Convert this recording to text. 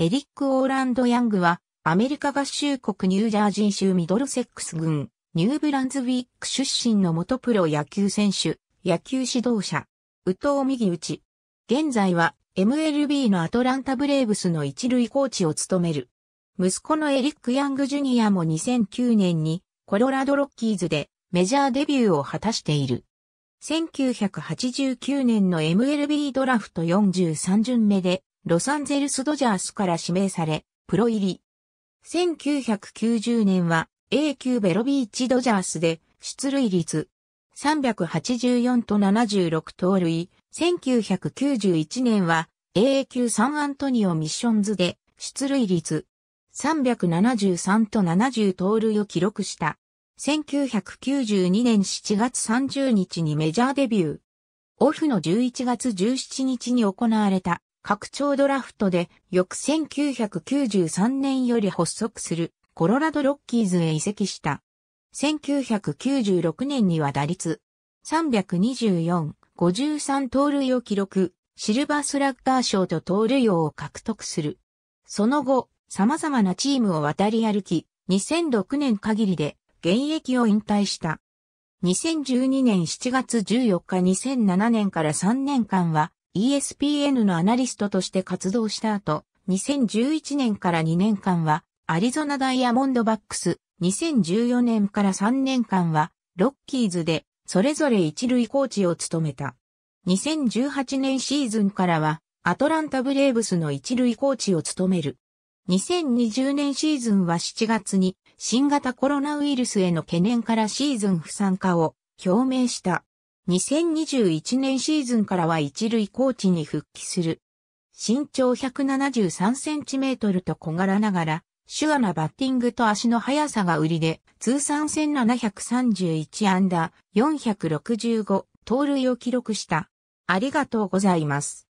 エリック・オーランド・ヤングは、アメリカ合衆国ニュージャージー州ミドルセックス郡、ニューブランズウィック出身の元プロ野球選手、野球指導者、宇藤右打ち。現在は MLB のアトランタブレーブスの一塁コーチを務める。息子のエリック・ヤング・ジュニアも2009年にコロラド・ロッキーズでメジャーデビューを果たしている。1989年の MLB ドラフト43巡目でロサンゼルスドジャースから指名され、プロ入り。1990年は A 級ベロビーチドジャースで出塁率384と76盗塁。1991年は A 級サンアントニオミッションズで出塁率373と70盗塁を記録した。1992年7月30日にメジャーデビュー。オフの11月17日に行われた拡張ドラフトで翌1993年より発足するコロラドロッキーズへ移籍した。1996年には打率324、53盗塁を記録、シルバースラッガー賞と盗塁王を獲得する。その後、様々なチームを渡り歩き、2006年限りで現役を引退した。2012年7月14日2007年から3年間は ESPN のアナリストとして活動した後、2011年から2年間は、アリゾナダイヤモンドバックス、2014年から3年間は、ロッキーズで、それぞれ一塁コーチを務めた。2018年シーズンからは、アトランタブレーブスの一塁コーチを務める。2020年シーズンは7月に、新型コロナウイルスへの懸念からシーズン不参加を表明した。2021年シーズンからは一塁コーチに復帰する。身長173センチメートルと小柄ながら、ュ話なバッティングと足の速さが売りで、通算1731安打465盗塁を記録した。ありがとうございます。